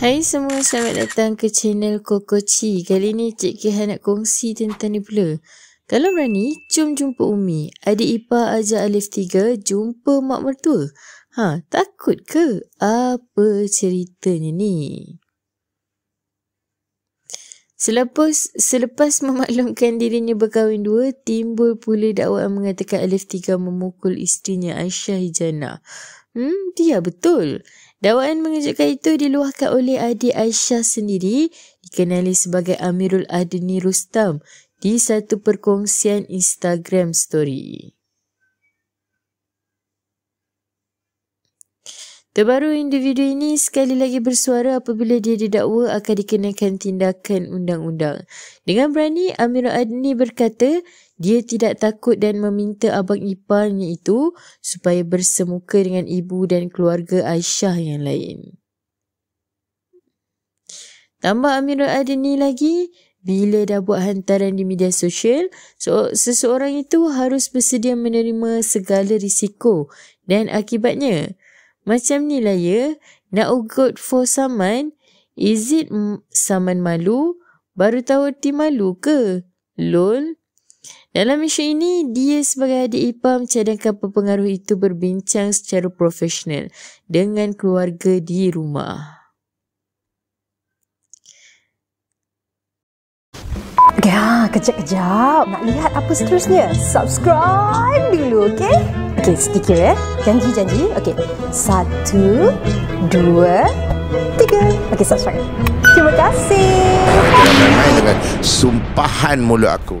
Hai semua, selamat datang ke channel Coco Chi. Kali ni Cik Kehan nak kongsi tentang ni pula. Kalau berani, jom jumpa Umi. Adik Ipa ajak Alif 3 jumpa mak mertua. Ha, takut ke? Apa ceritanya ni? Selepas selepas memaklumkan dirinya berkahwin dua, timbul pula dakwaan mengatakan Alif 3 memukul isterinya Aisyah Hijana. Hmm, dia betul. Dakwaan mengejutkan itu diluahkan oleh adik Aisyah sendiri dikenali sebagai Amirul Adni Rustam di satu perkongsian Instagram story. Terbaru individu ini sekali lagi bersuara apabila dia didakwa akan dikenakan tindakan undang-undang. Dengan berani, Amirul Adni berkata dia tidak takut dan meminta abang iparnya itu supaya bersemuka dengan ibu dan keluarga Aisyah yang lain. Tambah Amirul Adni lagi, bila dah buat hantaran di media sosial, so, seseorang itu harus bersedia menerima segala risiko dan akibatnya, macam ni lah ya, nak ugut for saman, is it saman malu, baru tahu ti malu ke? Lol. Dalam isu ini, dia sebagai adik ipar mencadangkan pengaruh itu berbincang secara profesional dengan keluarga di rumah. Ya, kejap-kejap. Nak lihat apa seterusnya? Subscribe dulu, okey? Okey, sedikit ya. Eh. Janji, janji. Okey. Satu, dua, tiga. Okey, subscribe. Terima kasih. sumpahan mulut aku.